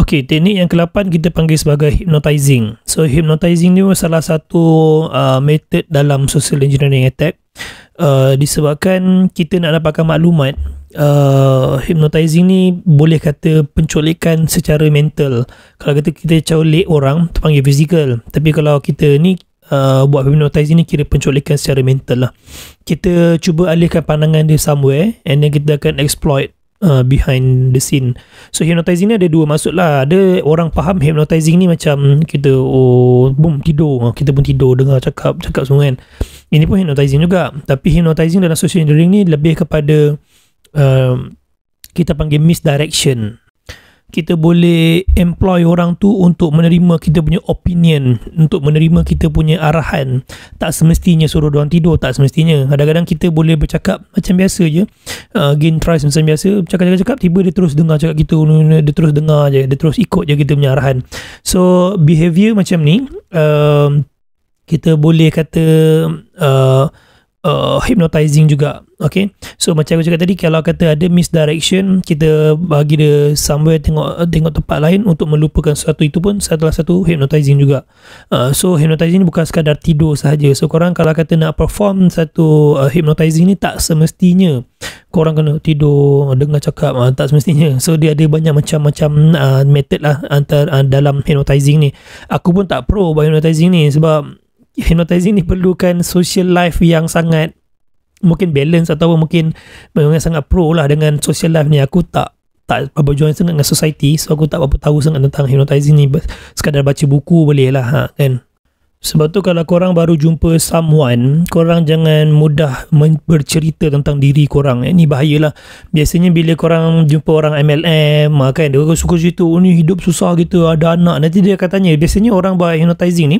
Okey, teknik yang ke-8 kita panggil sebagai hypnotizing. So, hypnotizing ni salah satu uh, method dalam social engineering attack. Uh, disebabkan kita nak dapatkan maklumat, uh, hypnotizing ni boleh kata penculikan secara mental. Kalau kata kita culik orang, tu panggil physical. Tapi kalau kita ni uh, buat hypnotizing ni kira penculikan secara mental lah. Kita cuba alihkan pandangan dia somewhere and then kita akan exploit uh, behind the scene. So hypnotizing ni ada dua maksud lah. Ada orang faham hypnotizing ni macam kita oh boom tidur. Ah, kita pun tidur dengar cakap cakap semua kan. Ini pun hypnotizing juga. Tapi hypnotizing dalam social engineering ni lebih kepada uh, kita panggil misdirection kita boleh employ orang tu untuk menerima kita punya opinion untuk menerima kita punya arahan tak semestinya suruh orang tidur tak semestinya kadang-kadang kita boleh bercakap macam biasa je uh, gain trust macam biasa cakap-cakap-cakap tiba dia terus dengar cakap kita dia terus dengar je dia terus ikut je kita punya arahan so behavior macam ni uh, kita boleh kata uh, uh, hypnotizing juga okay so macam aku cakap tadi kalau kata ada misdirection kita bagi dia somewhere tengok uh, tengok tempat lain untuk melupakan sesuatu itu pun salah satu hypnotizing juga uh, so hypnotizing bukan sekadar tidur sahaja so korang kalau kata nak perform satu uh, hypnotizing ni tak semestinya korang kena tidur dengar cakap uh, tak semestinya so dia ada banyak macam-macam uh, method lah antara uh, dalam hypnotizing ni aku pun tak pro buat hypnotizing ni sebab hypnotizing ni perlukan social life yang sangat mungkin balance atau mungkin memang sangat pro lah dengan social life ni aku tak tak apa join sangat dengan society so aku tak apa tahu sangat tentang hypnotizing ni sekadar baca buku boleh lah ha, kan sebab tu kalau korang baru jumpa someone, korang jangan mudah bercerita tentang diri korang. Ini eh, bahayalah. Biasanya bila korang jumpa orang MLM, ah, kan, dia suka cerita, oh, ni hidup susah gitu, ada anak. Nanti dia akan tanya, biasanya orang buat hypnotizing ni,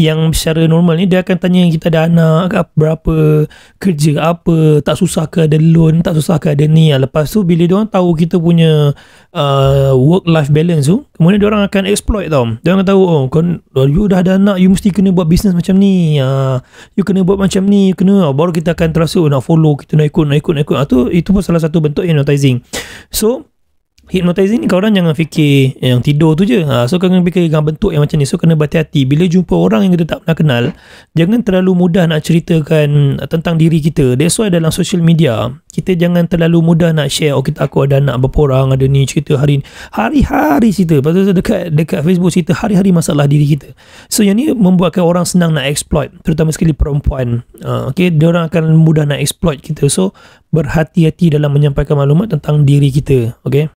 yang secara normal ni, dia akan tanya kita ada anak, berapa, kerja apa, tak susah ke ada loan, tak susah ke ada ni. Ah, lepas tu, bila dia orang tahu kita punya uh, work-life balance tu, kemudian dia orang akan exploit tau. Dia orang akan tahu, oh, kau, you dah ada anak, you mesti kena buat bisnes macam ni uh, you kena buat macam ni you kena ah, baru kita akan terasa oh, nak follow kita nak ikut nak ikut nak ikut uh, tu, itu pun salah satu bentuk advertising so Hypnotizing ni korang jangan fikir yang tidur tu je. Ha, so, kena fikir dengan bentuk yang macam ni. So, kena berhati-hati. Bila jumpa orang yang kita tak pernah kenal, jangan terlalu mudah nak ceritakan tentang diri kita. That's why dalam social media, kita jangan terlalu mudah nak share. Oh, kita aku ada anak berapa orang, ada ni cerita hari ni. Hari-hari cerita. Lepas tu dekat, dekat Facebook cerita hari-hari masalah diri kita. So, yang ni membuatkan orang senang nak exploit. Terutama sekali perempuan. Ha, okay, dia orang akan mudah nak exploit kita. So, berhati-hati dalam menyampaikan maklumat tentang diri kita. Okay.